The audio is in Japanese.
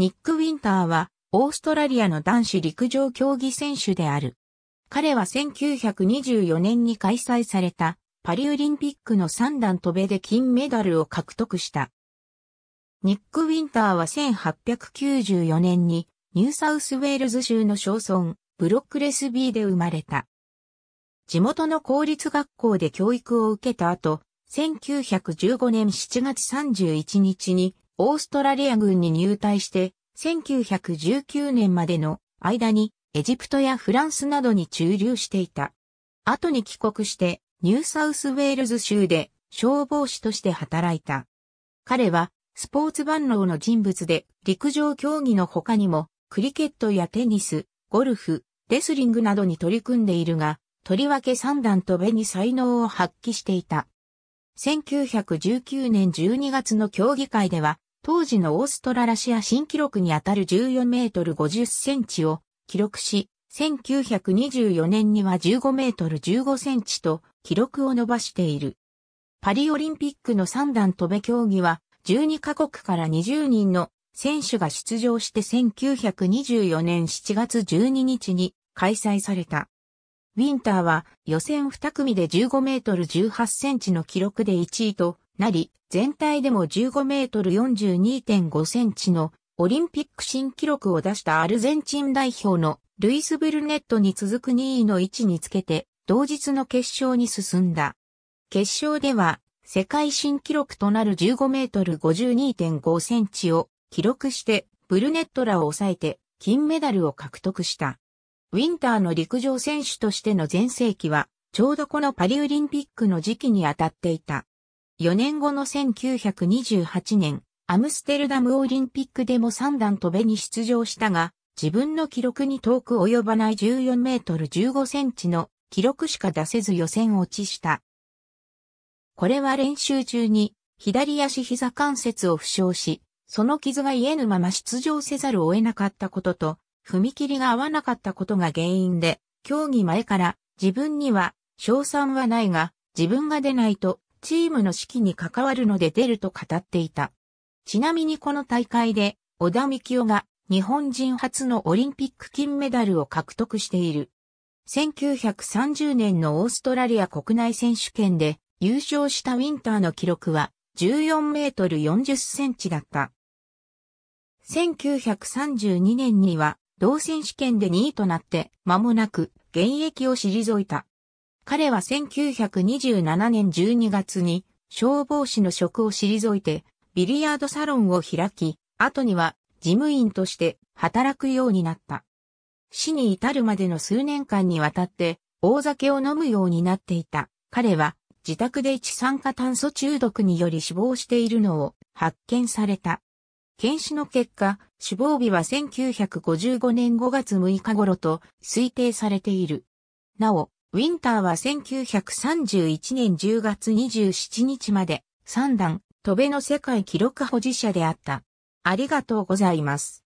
ニック・ウィンターは、オーストラリアの男子陸上競技選手である。彼は1924年に開催されたパリオリンピックの三段飛べで金メダルを獲得した。ニック・ウィンターは1894年にニューサウスウェールズ州の小村ブロックレスビーで生まれた。地元の公立学校で教育を受けた後、1915年7月31日にオーストラリア軍に入隊して、1919年までの間にエジプトやフランスなどに駐留していた。後に帰国してニューサウスウェールズ州で消防士として働いた。彼はスポーツ万能の人物で陸上競技の他にもクリケットやテニス、ゴルフ、レスリングなどに取り組んでいるが、とりわけ三段飛べに才能を発揮していた。1919年12月の競技会では当時のオーストララシア新記録にあたる14メートル50センチを記録し、1924年には15メートル15センチと記録を伸ばしている。パリオリンピックの三段飛べ競技は12カ国から20人の選手が出場して1924年7月12日に開催された。ウィンターは予選2組で15メートル18センチの記録で1位となり、全体でも15メートル42.5センチのオリンピック新記録を出したアルゼンチン代表のルイス・ブルネットに続く2位の位置につけて、同日の決勝に進んだ。決勝では、世界新記録となる15メートル52.5センチを記録して、ブルネットらを抑えて、金メダルを獲得した。ウィンターの陸上選手としての全盛期は、ちょうどこのパリオリンピックの時期に当たっていた。4年後の1928年、アムステルダムオリンピックでも3段飛べに出場したが、自分の記録に遠く及ばない14メートル15センチの記録しか出せず予選落ちした。これは練習中に左足膝関節を負傷し、その傷が癒えぬまま出場せざるを得なかったことと、踏切が合わなかったことが原因で、競技前から自分には賞賛はないが、自分が出ないとチームの指揮に関わるので出ると語っていた。ちなみにこの大会で、小田幹夫が日本人初のオリンピック金メダルを獲得している。1930年のオーストラリア国内選手権で優勝したウィンターの記録は14メートル40センチだった。1932年には同選手権で2位となって間もなく現役を退いた。彼は1927年12月に消防士の職を退いてビリヤードサロンを開き、後には事務員として働くようになった。死に至るまでの数年間にわたって大酒を飲むようになっていた。彼は自宅で一酸化炭素中毒により死亡しているのを発見された。検視の結果、死亡日は1955年5月6日頃と推定されている。なお、ウィンターは1931年10月27日まで3段、飛べの世界記録保持者であった。ありがとうございます。